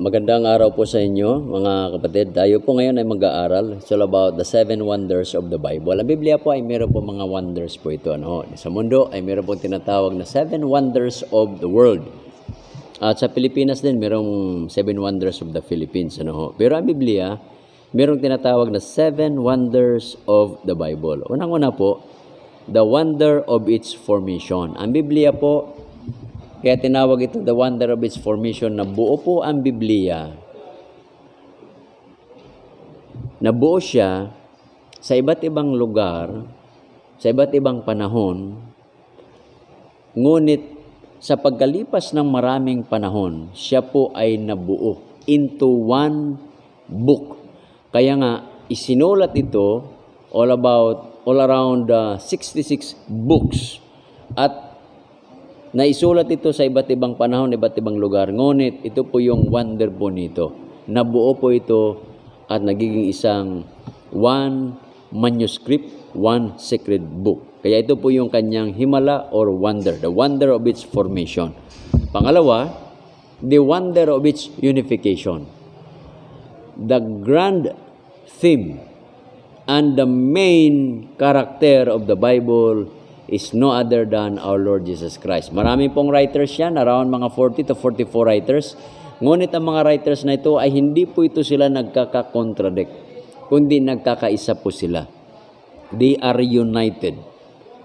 Magandang araw po sa inyo mga kapatid. Tayo po ngayon ay mag-aaral it's all about the seven wonders of the Bible. Ang Biblia po ay meron po mga wonders po ito. Ano? Sa mundo ay meron po tinatawag na seven wonders of the world. At sa Pilipinas din merong seven wonders of the Philippines. Ano? Pero ang Biblia, merong tinatawag na seven wonders of the Bible. Unang-una po, the wonder of its formation. Ang Biblia po kaya tinawag ito the wonder of its formation na buo po ang Biblia. Nabuo siya sa iba't ibang lugar, sa iba't ibang panahon, ngunit sa pagkalipas ng maraming panahon, siya po ay nabuo into one book. Kaya nga, isinulat ito all about, all around uh, 66 books at Naisulat ito sa iba't ibang panahon, iba't ibang lugar. Ngunit ito po yung wonder po nito. Nabuo po ito at nagiging isang one manuscript, one sacred book. Kaya ito po yung kanyang himala or wonder, the wonder of its formation. Pangalawa, the wonder of its unification. The grand theme and the main character of the Bible is no other than our Lord Jesus Christ. Marami pong writers yan, around mga 40 to 44 writers. Ngunit ang mga writers na ito ay hindi po ito sila nagkakakontradict, kundi nagkakaisa po sila. They are united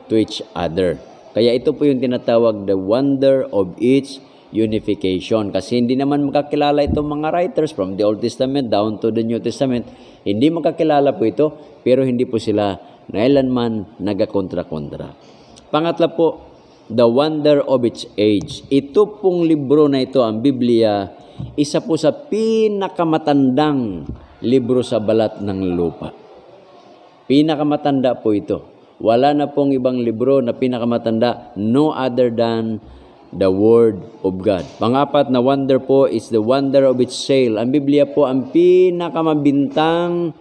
to each other. Kaya ito po yung tinatawag the wonder of each unification. Kasi hindi naman makakilala itong mga writers from the Old Testament down to the New Testament. Hindi makakilala po ito, pero hindi po sila Ngailanman nagakontra-kontra. Pangatla po, The Wonder of Its Age. Ito pong libro na ito, ang Biblia, isa po sa pinakamatandang libro sa balat ng lupa. Pinakamatanda po ito. Wala na pong ibang libro na pinakamatanda, no other than the Word of God. Pangapat na wonder po is the wonder of its sale. Ang Biblia po ang pinakamabintang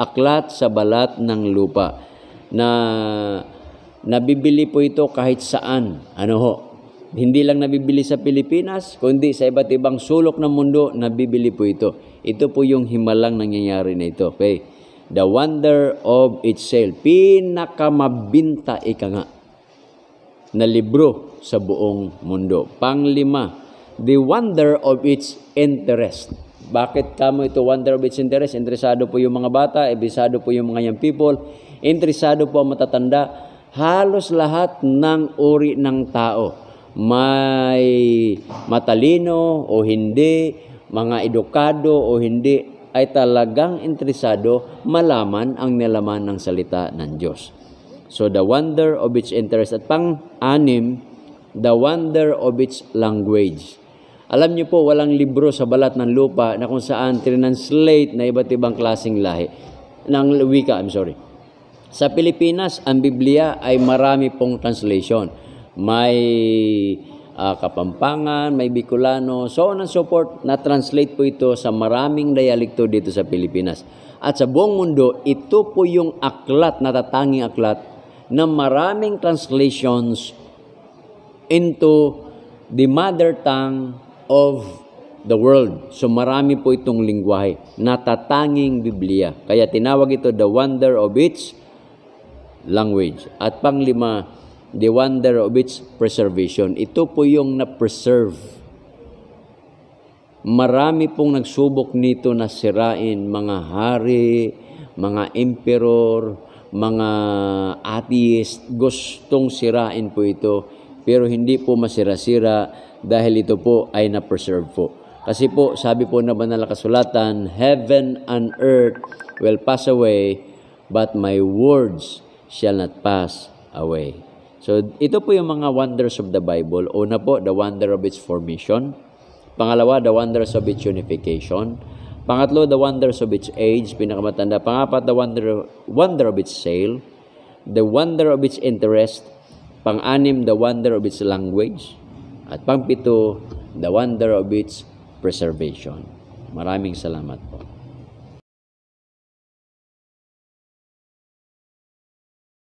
aklat sa balat ng lupa na nabibili po ito kahit saan. Ano ho? Hindi lang nabibili sa Pilipinas, kundi sa iba't ibang sulok ng mundo, nabibili po ito. Ito po yung himalang nangyayari na ito. Okay? The wonder of itself. Pinakamabinta ika nga na libro sa buong mundo. Panglima, the wonder of its interest. Bakit kamo ito wonder of its interest? Interesado po yung mga bata, interesado po yung mga young people, interesado po ang matatanda. Halos lahat ng uri ng tao, may matalino o hindi, mga edukado o hindi, ay talagang interesado malaman ang nilaman ng salita ng Diyos. So the wonder of its interest. At pang-anim, the wonder of its language. Alam niyo po, walang libro sa balat ng lupa na kung saan translate na iba't ibang klaseng lahi ng wika, I'm sorry. Sa Pilipinas, ang Biblia ay marami pong translation. May uh, Kapampangan, may Bicolano, so on and so forth, na-translate po ito sa maraming dialekto dito sa Pilipinas. At sa buong mundo, ito po yung aklat, natatanging aklat, na maraming translations into the mother tongue of the world. So marami po itong lingwahe, natatanging Biblia. Kaya tinawag ito the wonder of its language. At panglima, the wonder of its preservation. Ito po yung na-preserve. Marami pong nagsubok nito na sirain mga hari, mga emperor, mga atheist. Gustong sirain po ito pero hindi po masira-sira dahil ito po ay na-preserve po. Kasi po, sabi po na banal na kasulatan, Heaven and earth will pass away, but my words shall not pass away. So, ito po yung mga wonders of the Bible. Una po, the wonder of its formation. Pangalawa, the wonders of its unification. Pangatlo, the wonders of its age, pinakamatanda. Pangapat, the wonder, wonder of its sale. The wonder of its interest Pang-anim, the wonder of its language. At pang-pito, the wonder of its preservation. Maraming salamat.